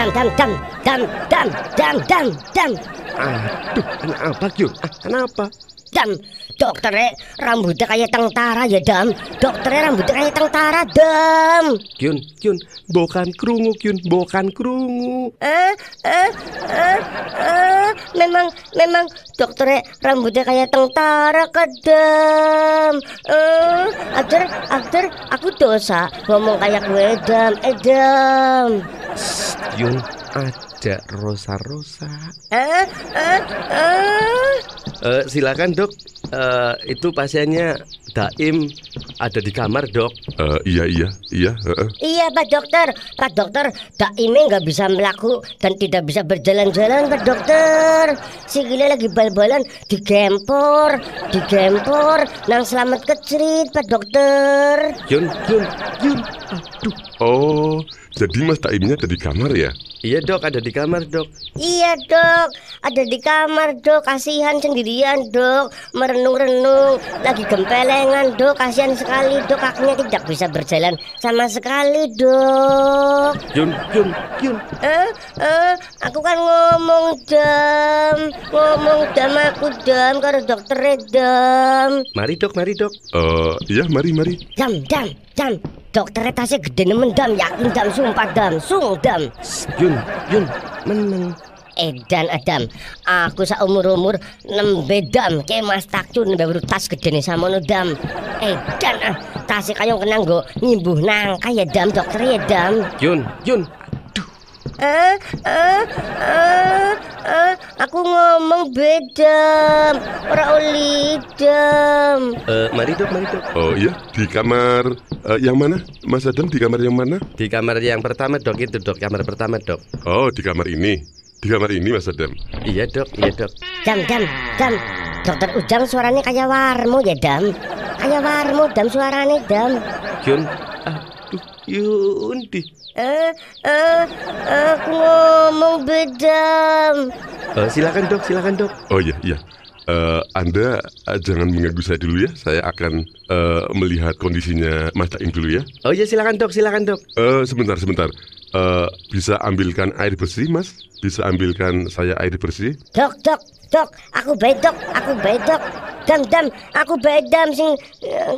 dan dan dan dan dan dan dan dan. Aduh, ah, kenapa dan Ah, kenapa? Dan dokternya eh, rambutnya kayak tentara ya dam dokternya eh, rambutnya kayak tentara dam Kyun Kyun bukan kerungu Kyun bukan kerungu eh eh eh eh memang memang dokternya eh, rambutnya kayak tentara kedam eh akter akter aku dosa ngomong kayak gue dam eh dam Kyun ada rosa-rosa eh eh eh eh silakan dok Eh, itu pasiennya Daim ada di kamar dok. Uh, iya iya iya. Uh, uh. Iya pak dokter, pak dokter Daimnya nggak bisa melaku dan tidak bisa berjalan-jalan pak dokter. Si gila lagi bal-balan digempor, digempor, nang selamat kecerit pak dokter. Yun yun yun. Aduh. Oh jadi Mas Taimnya ada di kamar ya? Iya dok, ada di kamar dok Iya dok, ada di kamar dok Kasihan sendirian dok Merenung-renung, lagi gempelengan dok Kasihan sekali dok, kakinya tidak bisa berjalan sama sekali dok Yun, Yun, Yun Eh, eh, aku kan ngomong jam, Ngomong dam aku dem, karena dokter redam. Mari dok, mari dok Eh, uh, iya mari, mari Dam, dam, dam Dokter tasnya gede nemen dam, yakin dam, sumpah dam, sung dam. Yun, Yun, meneng. Edan Adam, aku sa umur umur nembe dam, kayak mas takjun nembe baru tas gede nih sama dam. Edan ah, tasnya kayak kenang go nyimbuh nangka ya dam, dokter ya dam. Yun, Yun. Aduh. Eh, eh, eh. Eh, aku ngomong beda. ora olidem. Eh, mari dok, mari dok. Oh iya, di kamar uh, yang mana? Mas Adam di kamar yang mana? Di kamar yang pertama dok itu dok, kamar pertama dok. Oh, di kamar ini. Di kamar ini Mas Adam. Iya dok, iya dok. Dam, dam, dam. Dokter Ujang suaranya kayak warmo ya dam. Kayak warmo dam suaranya dam. Yun, aduh, Yundi. Eh, eh, Bedam. Uh, eh, silakan dok, silakan dok. Oh iya, iya. Uh, anda eh, jangan mengganggu saya dulu ya. Saya akan uh, melihat kondisinya Mas Daim dulu ya. Oh iya, silakan dok, silakan dok. Uh, sebentar, sebentar. Uh, bisa ambilkan air bersih, Mas? Bisa ambilkan saya air bersih? Dok, dok, dok. Aku bedok, aku bedok. Dam, dam, aku baik dam sing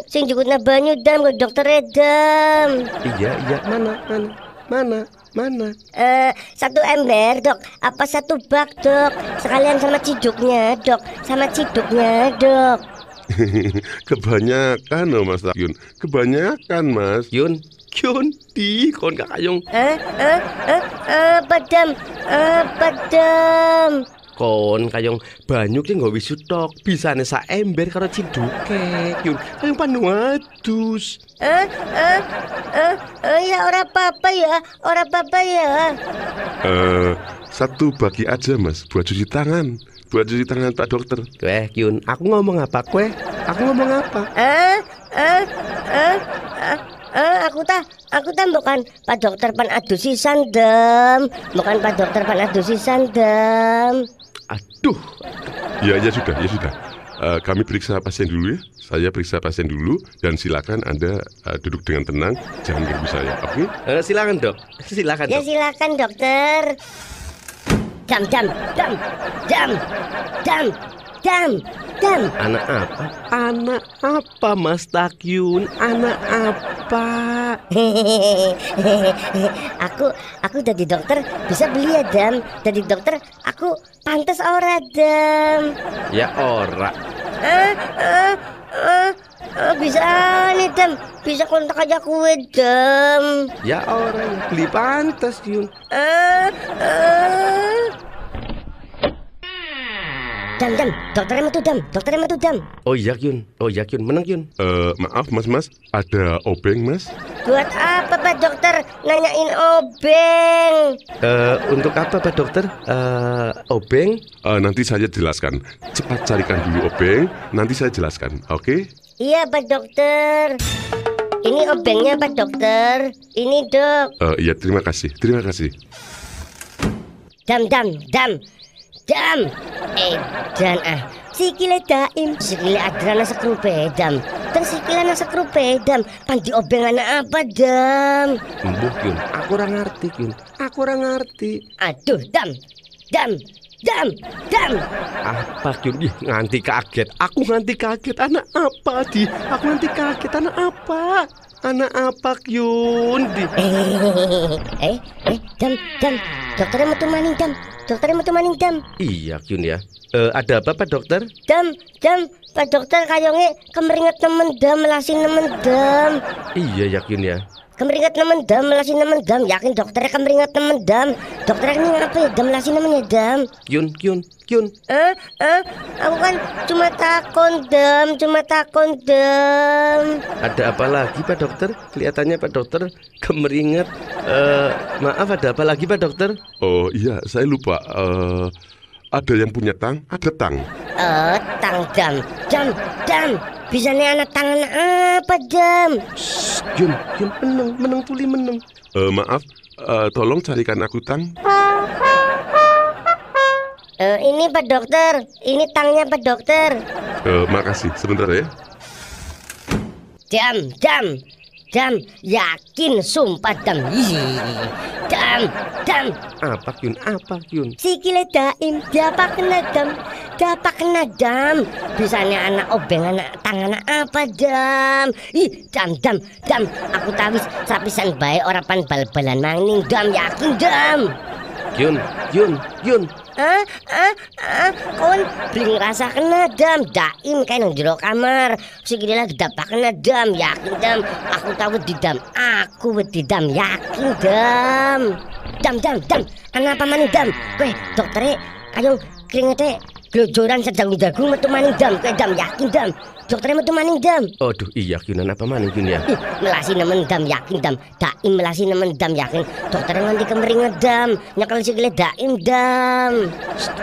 sing jukutna banyu dam ke dokter Edam. Iya, iya. Mana, mana, mana? Mana? Eh, uh, satu ember, Dok. Apa satu bak, Dok? Sekalian sama ciduknya, Dok. Sama ciduknya, Dok. Kebanyakan loh Mas Yun. Kebanyakan, Mas. Yun, Kyun di kon kakak Eh, eh, eh, eh, padam, eh, padam. Eh, kon kayong banyu ki bisa sutok bisane sak ember karo cinduke yun kayong panu adus eh, eh eh eh ya ora apa-apa ya ora apa-apa ya eh satu bagi aja mas buat cuci tangan buat cuci tangan Pak dokter eh Kyun aku ngomong apa kue aku ngomong apa eh eh eh, eh. Eh, aku tak, aku tak bukan Pak Dokter pan adusi sandem, bukan Pak Dokter pan adusi sandem. Aduh, ya ya sudah, ya sudah. Uh, kami periksa pasien dulu ya. Saya periksa pasien dulu dan silakan Anda uh, duduk dengan tenang, jangan ganggu saya. Oke? Okay? Uh, eh, silakan, Dok. Silakan. Ya, Dok. Ya silakan, Dokter. Jam, jam, jam, jam, jam, jam. jam. Anak apa? Anak apa, Mas Takyun? Anak apa? pak aku aku jadi dokter bisa beli ya Dam. Jadi dokter aku pantas ora Dam. Ya ora. Eh, eh, eh, eh, bisa nih Dam. Bisa kontak aja aku Dam. Ya ora beli pantas Yun. Eh, eh dam dam dokternya metu dam dokternya metu dam oh iya kyun oh iya kyun menang kyun uh, maaf mas mas ada obeng mas buat apa pak dokter nanyain obeng uh, untuk apa pak dokter uh, obeng uh, nanti saya jelaskan cepat carikan dulu obeng nanti saya jelaskan oke okay? iya pak dokter ini obengnya pak dokter ini dok uh, iya terima kasih terima kasih dam dam dam eh dan ah sikile daim sikile adrana sekru bedam dan sikilana sekru bedam pandi obeng anak apa dam mbuh aku orang ngerti yun aku orang ngerti aduh dam dam Dam, dam. Apa Kyun? Ih, nganti kaget. Aku nganti kaget. Anak apa di? Aku nganti kaget. Anak apa? Anak apa Yun? Eh eh, eh, eh, eh, Dam, Dam, dokternya mau maning Dam, dokternya mau maning Dam. Iya Yun ya. E, ada apa Pak Dokter? Dam, Dam, Pak Dokter kayongnya kemeringet temen Dam, melasin temen Dam. Iya yakin Yun ya kemeringat naman dam lasin naman dam yakin dokternya kemeringat naman dam dokternya ini apa ya dam lasin naman ya dam yun yun yun eh eh aku kan cuma takon dam cuma takon dam ada apa lagi pak dokter kelihatannya pak dokter kemeringat uh, maaf ada apa lagi pak dokter oh iya saya lupa uh, ada yang punya tang ada tang eh uh, tang dam dam dam bisa nih anak tangan apa jam Shh, jam jam menang, menang tuli meneng uh, eh, maaf uh, tolong carikan aku tang uh, ini pak dokter ini tangnya pak dokter uh, makasih sebentar ya jam jam jam yakin sumpah jam. Jam jam Apa Yun Apa Yun? Si kile daim, diapa kena jam? Dapa kena dam. Bisanya anak obeng anak tangan apa dam? Ih, dam dam dam. Aku tawis sapisan baik orang pan bal-balan mangning dam yakin dam. Yun, Yun, Yun. Ah, ah, ah, kon beli ngerasa kena dam, daim kayak nang jero kamar. Segini lagi dapat kena dam, yakin dam. Aku tahu di dam, aku di dam, yakin dam. Dam, dam, dam. Kenapa mana dam? Kue dokter eh, ayo keringetnya eh. Glojoran sedang dagu metu maning dam, ke dam yakin dam. Dokternya metu maning dam. Aduh, iya yakinan apa maning gini ya? Ih, melasi nemen dam yakin dam. Daim melasi nemen dam yakin. Dokternya nanti kemeringan dam, nyekel sikile daim dam.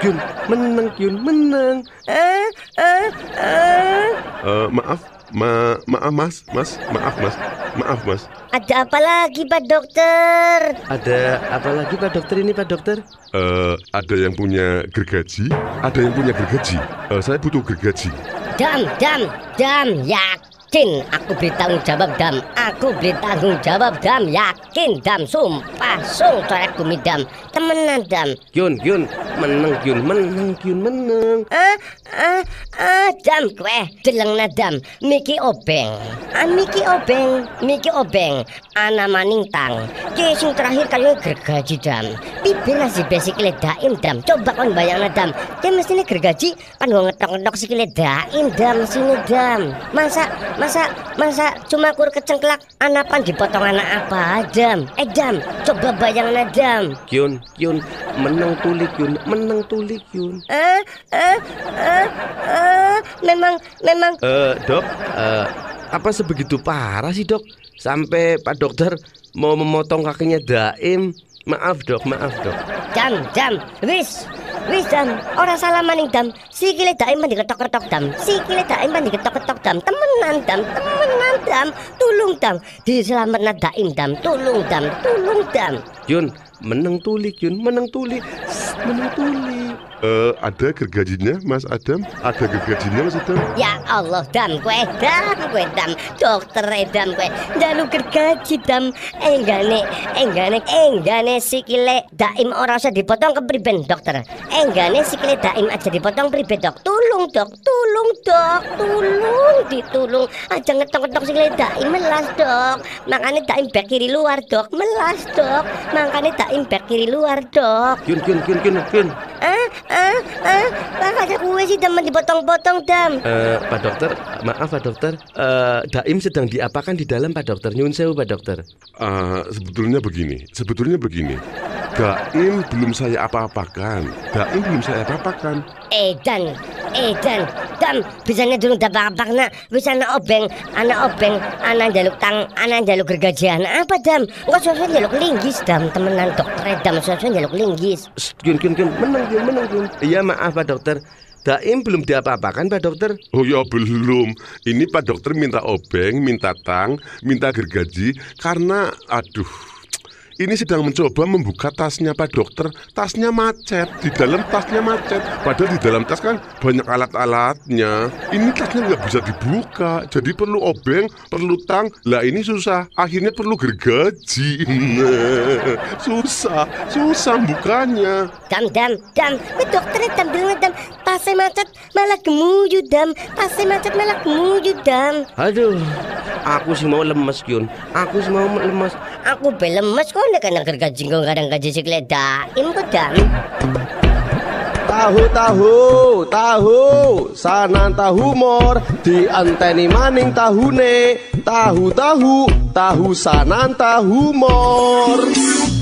Yun, meneng Yun, meneng. Eh, eh, eh. Uh, maaf, ma maaf Mas, Mas, maaf Mas. Maaf Mas. Ada apa lagi Pak Dokter? Ada apa lagi Pak Dokter ini Pak Dokter? Uh, ada yang punya gergaji, ada yang punya gergaji. Uh, saya butuh gergaji. Dam, dam, dam, yakin aku beri jawab dam. Aku beri jawab dam, yakin dam, sumpah, sumpah aku midam, temenan dam. Yun, Yun, menang Yun, menang Yun, menang. Eh, Ah, ah dam kue, deleng nadam, Miki obeng. ah Miki obeng, Miki obeng, ana ah, maning tang. kesing terakhir kali gergaji dam. Bibir nasi basic ledaim dam. Coba kau bayang nadam. ya mesti ini gergaji kan gua ngetok-ngetok sik ledaim dam sini dam. Masa, masa, masa cuma kur kecengklak anapan dipotong anak apa dam. Eh dam, coba bayang nadam. Kyun, kyun, meneng tulik kyun, meneng tulik kyun. Eh, eh, eh. Eh, eh, nenang, nenang. uh, dok uh, apa sebegitu parah sih dok sampai pak dokter mau memotong kakinya daim maaf dok maaf dok jam jam wis wis jam orang salah maning dam sikile daim mandi ketok ketok dam sikile daim mandi ketok ketok dam temenan dam temenan dam tulung dam diselamatna daim dam tulung dam tulung dam Yun meneng tulik Yun meneng tulik meneng tulik Uh, ada gergajinya Mas Adam? Ada gergajinya Mas Adam? Ya Allah Dam kue Dam kue Dam Dokter Dam kue Jalu gergaji Dam Enggane Enggane Enggane sikile daim orang saya dipotong ke priben, dokter Enggane sikile daim aja dipotong priben dok Tulung dok Tulung dok Tulung ditulung Aja ngetok-ngetok sikile daim melas dok Makanya daim back kiri luar dok Melas dok Makanya daim back kiri luar dok Kin, kin, kin, kin, kin Eh Eh, eh, ada kue sih teman dipotong-potong dam. Eh, Pak Dokter, maaf Pak Dokter, eh, Daim sedang diapakan di dalam Pak Dokter? Nyun sewu Pak Dokter. Uh, sebetulnya begini, sebetulnya begini. Daim belum saya apa-apakan. Daim belum saya apa-apakan. Edan, Edan, dam bisa ngedulung dapak-apak nak bisa anak obeng anak obeng anak jaluk tang anak jaluk gergajian apa dam engko sosok jaluk linggis dam temenan dokter dam sosok jaluk linggis kin kin kin menang kin menang kin iya maaf pak dokter Daim belum diapa-apakan Pak Dokter? Oh ya belum. Ini Pak Dokter minta obeng, minta tang, minta gergaji karena aduh ini sedang mencoba membuka tasnya Pak Dokter. Tasnya macet, di dalam tasnya macet. Padahal di dalam tas kan banyak alat-alatnya. Ini tasnya nggak bisa dibuka, jadi perlu obeng, perlu tang. Lah ini susah. Akhirnya perlu gergaji. susah, susah bukanya. Dam dam dam, Pak Dokter dam dam Pasti macet malah gemuyu dam. Pasti macet malah gemuyu dam. Aduh, aku sih mau lemes Yun. Aku sih mau lemes. Aku belemes lemes kok nek kadang kerja jinggong kadang gaji sik ledakin kok dam. Tahu tahu tahu sanan tahu mor anteni maning tahune tahu tahu tahu sanan tahu mor.